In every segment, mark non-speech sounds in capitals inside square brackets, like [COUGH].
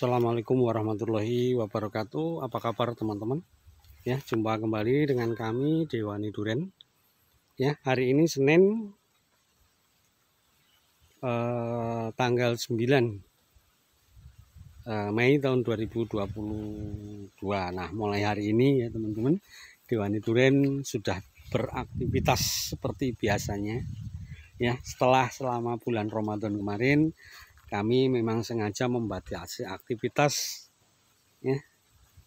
Assalamualaikum warahmatullahi wabarakatuh apa kabar teman-teman ya jumpa kembali dengan kami Dewani Duren ya hari ini Senin eh, tanggal 9 eh, Mei tahun 2022 nah mulai hari ini ya teman-teman Dewani Duren sudah beraktivitas seperti biasanya ya setelah selama bulan Ramadan kemarin kami memang sengaja membatasi aktivitas ya,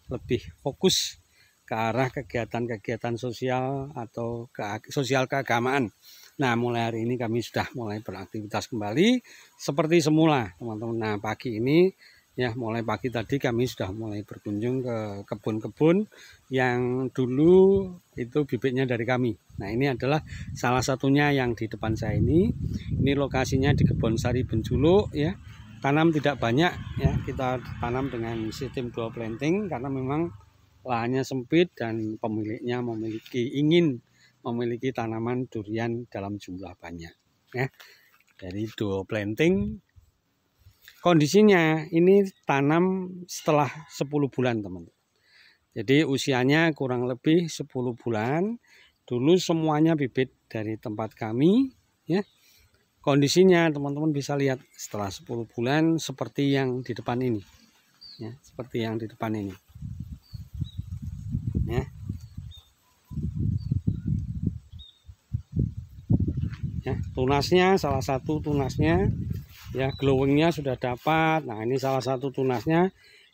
lebih fokus ke arah kegiatan-kegiatan sosial atau ke, sosial keagamaan. Nah, mulai hari ini kami sudah mulai beraktivitas kembali seperti semula, teman-teman. Nah, pagi ini Ya, mulai pagi tadi kami sudah mulai berkunjung ke kebun-kebun yang dulu itu bibitnya dari kami. Nah, ini adalah salah satunya yang di depan saya ini. Ini lokasinya di Kebun Sari Benjuluk ya. Tanam tidak banyak ya, kita tanam dengan sistem dual planting karena memang lahannya sempit dan pemiliknya memiliki ingin memiliki tanaman durian dalam jumlah banyak ya. Dari dual planting Kondisinya ini tanam setelah 10 bulan teman. Jadi usianya kurang lebih 10 bulan. Dulu semuanya bibit dari tempat kami ya. Kondisinya teman-teman bisa lihat setelah 10 bulan seperti yang di depan ini. Ya, seperti yang di depan ini. Ya. ya tunasnya salah satu tunasnya ya glowingnya sudah dapat nah ini salah satu tunasnya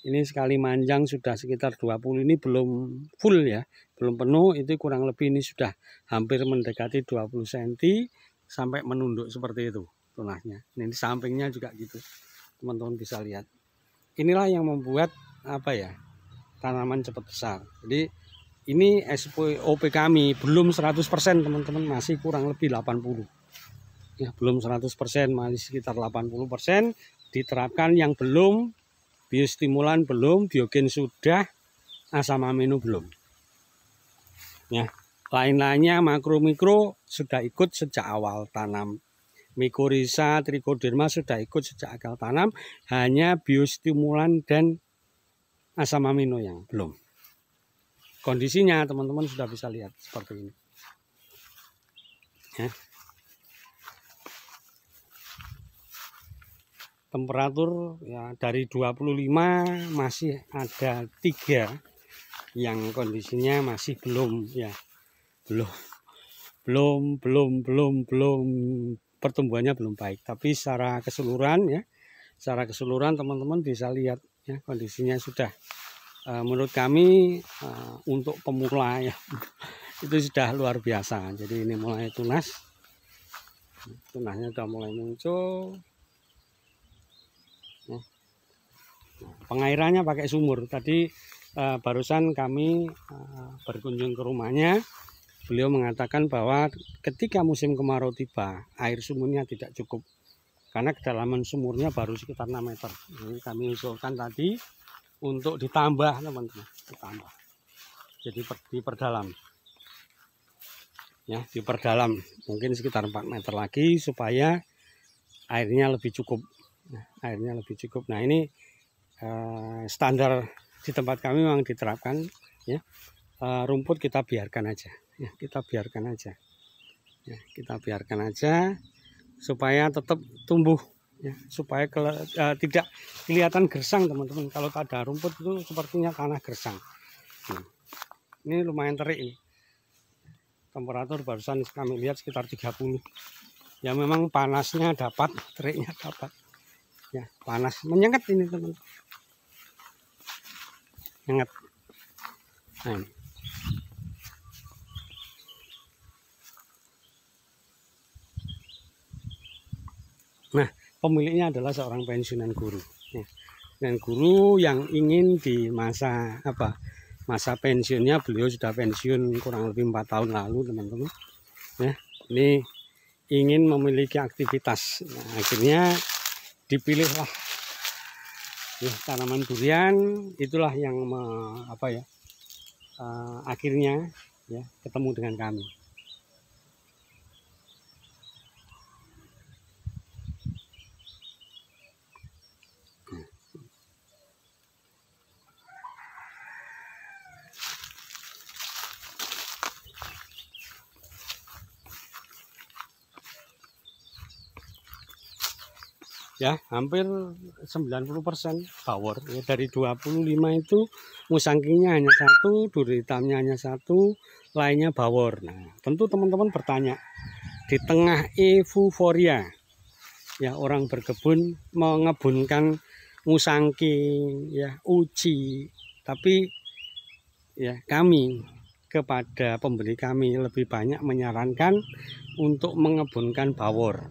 ini sekali manjang sudah sekitar 20 ini belum full ya belum penuh itu kurang lebih ini sudah hampir mendekati 20 cm sampai menunduk seperti itu tunasnya ini sampingnya juga gitu teman-teman bisa lihat inilah yang membuat apa ya tanaman cepat besar jadi ini SPOP kami belum 100% teman-teman masih kurang lebih 80 ya belum 100% masih sekitar 80% diterapkan yang belum biostimulan belum biogen sudah asam amino belum ya lain-lainnya makro mikro sudah ikut sejak awal tanam mikorisa trichoderma sudah ikut sejak akal tanam hanya biostimulan dan asam amino yang belum kondisinya teman-teman sudah bisa lihat seperti ini ya. temperatur ya dari 25 masih ada tiga yang kondisinya masih belum ya belum belum belum belum belum pertumbuhannya belum baik tapi secara keseluruhan ya secara keseluruhan teman-teman bisa lihat ya kondisinya sudah e, menurut kami e, untuk pemula ya [LAUGHS] itu sudah luar biasa jadi ini mulai tunas tunasnya sudah mulai muncul Pengairannya pakai sumur. Tadi uh, barusan kami uh, berkunjung ke rumahnya. Beliau mengatakan bahwa ketika musim kemarau tiba, air sumurnya tidak cukup karena kedalaman sumurnya baru sekitar 6 meter. Ini kami usulkan tadi untuk ditambah teman-teman, ditambah. Jadi per, diperdalam. Ya, diperdalam mungkin sekitar 4 meter lagi supaya airnya lebih cukup. Nah, airnya lebih cukup. Nah, ini Eh, standar di tempat kami memang diterapkan ya eh, rumput kita biarkan aja ya kita biarkan aja ya kita biarkan aja supaya tetap tumbuh ya supaya ke, eh, tidak kelihatan gersang teman-teman kalau tak ada rumput itu sepertinya tanah gersang hmm. ini lumayan terik ini temperatur barusan kami lihat sekitar 30 ya memang panasnya dapat teriknya dapat ya panas menyengat ini teman menyengat nah ini. nah pemiliknya adalah seorang pensiunan guru ya. dan guru yang ingin di masa apa masa pensiunnya beliau sudah pensiun kurang lebih empat tahun lalu teman-teman ya ini ingin memiliki aktivitas nah, akhirnya dipilihlah ya, tanaman durian itulah yang me, apa ya uh, akhirnya ya ketemu dengan kami ya hampir 90% power ya, dari 25 itu musangkingnya hanya satu duri hitamnya hanya satu lainnya bawor nah tentu teman-teman bertanya di tengah euforia ya orang berkebun mengebunkan musangking ya uci tapi ya kami kepada pembeli kami lebih banyak menyarankan untuk mengebunkan bawor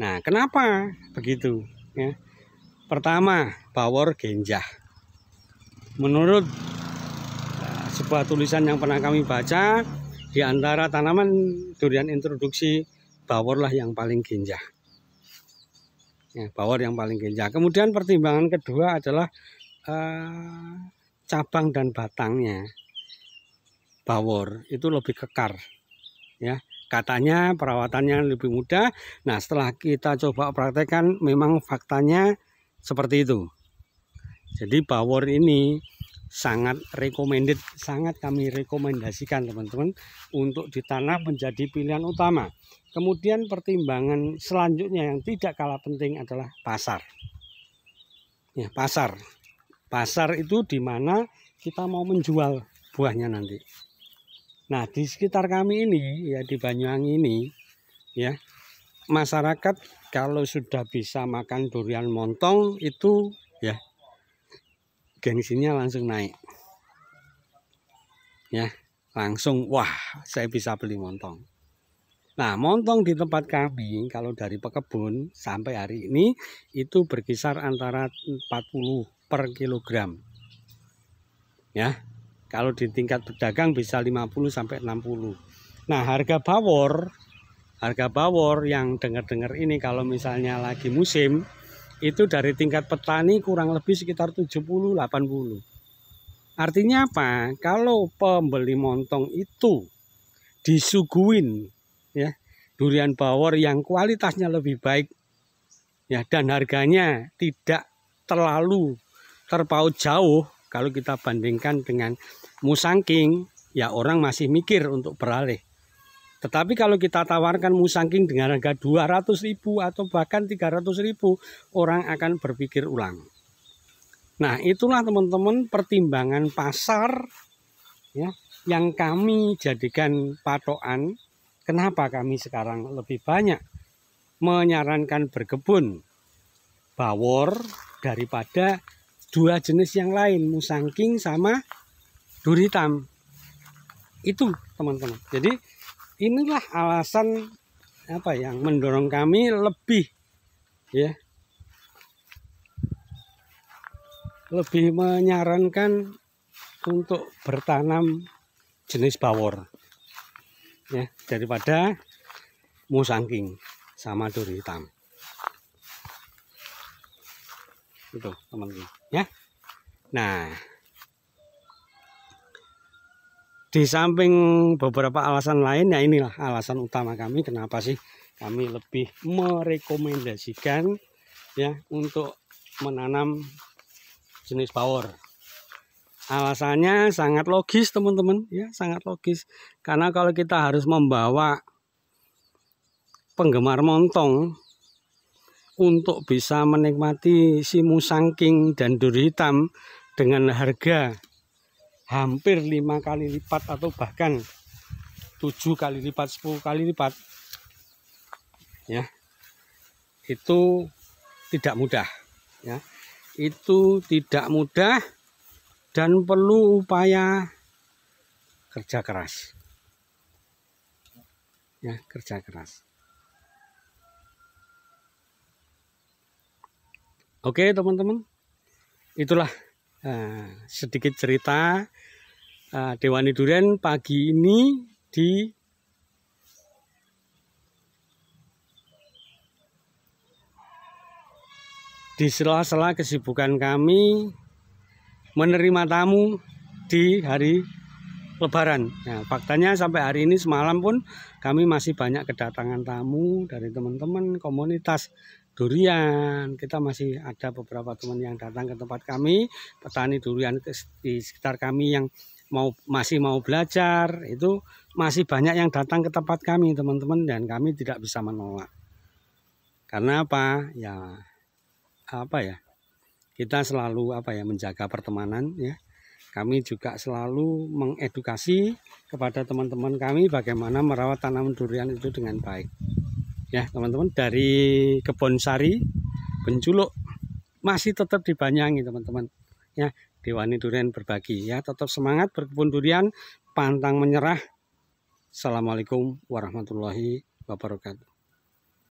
Nah, kenapa begitu? Ya. Pertama, bawor genjah. Menurut eh, sebuah tulisan yang pernah kami baca, di antara tanaman durian introduksi lah yang paling genjah. Ya, bawor yang paling genjah. Kemudian pertimbangan kedua adalah eh, cabang dan batangnya. Bawor itu lebih kekar, ya katanya perawatannya lebih mudah. Nah, setelah kita coba praktekkan memang faktanya seperti itu. Jadi bawor ini sangat recommended, sangat kami rekomendasikan teman-teman untuk ditanam menjadi pilihan utama. Kemudian pertimbangan selanjutnya yang tidak kalah penting adalah pasar. Ya, pasar. Pasar itu di mana kita mau menjual buahnya nanti. Nah, di sekitar kami ini ya di Banyuwangi ini ya masyarakat kalau sudah bisa makan durian montong itu ya gengsinya langsung naik. Ya, langsung wah, saya bisa beli montong. Nah, montong di tempat kami kalau dari pekebun sampai hari ini itu berkisar antara 40 per kilogram. Ya. Kalau di tingkat pedagang bisa 50 sampai 60. Nah, harga bawor harga bawor yang dengar-dengar ini kalau misalnya lagi musim itu dari tingkat petani kurang lebih sekitar 70-80. Artinya apa? Kalau pembeli montong itu disuguin ya durian bawor yang kualitasnya lebih baik ya dan harganya tidak terlalu terpaut jauh kalau kita bandingkan dengan musangking, ya orang masih mikir untuk beralih. Tetapi kalau kita tawarkan musangking dengan harga 200 ribu atau bahkan 300 ribu, orang akan berpikir ulang. Nah itulah teman-teman pertimbangan pasar ya, yang kami jadikan patokan kenapa kami sekarang lebih banyak menyarankan berkebun bawor daripada dua jenis yang lain musangking sama duri hitam itu teman-teman jadi inilah alasan apa yang mendorong kami lebih ya lebih menyarankan untuk bertanam jenis bawor ya daripada musangking sama duri hitam itu teman-teman ya nah di samping beberapa alasan lain ya inilah alasan utama kami kenapa sih kami lebih merekomendasikan ya untuk menanam jenis power alasannya sangat logis teman-teman ya sangat logis karena kalau kita harus membawa penggemar montong untuk bisa menikmati si musangking dan duri hitam dengan harga hampir lima kali lipat atau bahkan tujuh kali lipat sepuluh kali lipat ya itu tidak mudah ya itu tidak mudah dan perlu upaya kerja keras ya kerja keras Oke teman-teman, itulah Nah, sedikit cerita uh, eh, Dewani Duren pagi ini di di sela-sela kesibukan kami menerima tamu di hari Lebaran. Nah, faktanya sampai hari ini semalam pun kami masih banyak kedatangan tamu dari teman-teman komunitas durian. Kita masih ada beberapa teman yang datang ke tempat kami, petani durian di sekitar kami yang mau masih mau belajar itu masih banyak yang datang ke tempat kami teman-teman dan kami tidak bisa menolak karena apa ya apa ya kita selalu apa ya menjaga pertemanan ya kami juga selalu mengedukasi kepada teman-teman kami bagaimana merawat tanaman durian itu dengan baik ya teman-teman dari kebon sari penculuk masih tetap dibanyangi teman-teman ya diwani Durian berbagi ya tetap semangat berkebun durian pantang menyerah Assalamualaikum warahmatullahi wabarakatuh